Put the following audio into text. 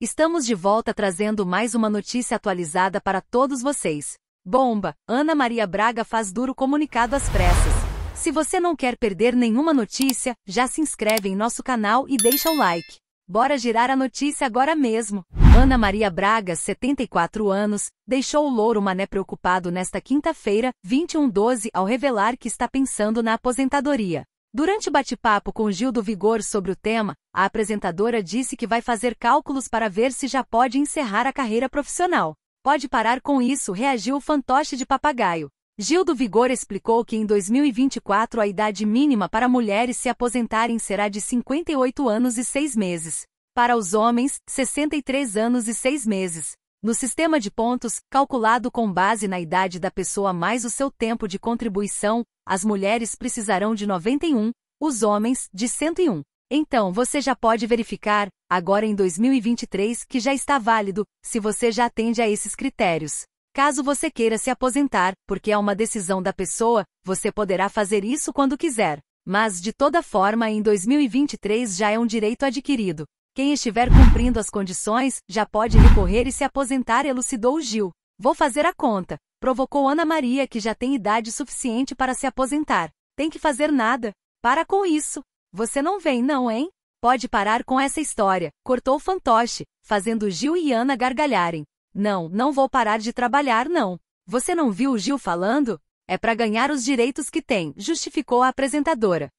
Estamos de volta trazendo mais uma notícia atualizada para todos vocês. Bomba! Ana Maria Braga faz duro comunicado às pressas. Se você não quer perder nenhuma notícia, já se inscreve em nosso canal e deixa o like. Bora girar a notícia agora mesmo. Ana Maria Braga, 74 anos, deixou o louro mané preocupado nesta quinta-feira, 21/12, ao revelar que está pensando na aposentadoria. Durante bate-papo com Gil do Vigor sobre o tema, a apresentadora disse que vai fazer cálculos para ver se já pode encerrar a carreira profissional. Pode parar com isso, reagiu o fantoche de papagaio. Gil do Vigor explicou que em 2024 a idade mínima para mulheres se aposentarem será de 58 anos e 6 meses. Para os homens, 63 anos e 6 meses. No sistema de pontos, calculado com base na idade da pessoa mais o seu tempo de contribuição, as mulheres precisarão de 91, os homens, de 101. Então você já pode verificar, agora em 2023, que já está válido, se você já atende a esses critérios. Caso você queira se aposentar, porque é uma decisão da pessoa, você poderá fazer isso quando quiser. Mas, de toda forma, em 2023 já é um direito adquirido. Quem estiver cumprindo as condições, já pode recorrer e se aposentar, elucidou Gil. Vou fazer a conta, provocou Ana Maria, que já tem idade suficiente para se aposentar. Tem que fazer nada. Para com isso. Você não vem, não, hein? Pode parar com essa história, cortou o fantoche, fazendo Gil e Ana gargalharem. Não, não vou parar de trabalhar, não. Você não viu o Gil falando? É para ganhar os direitos que tem, justificou a apresentadora.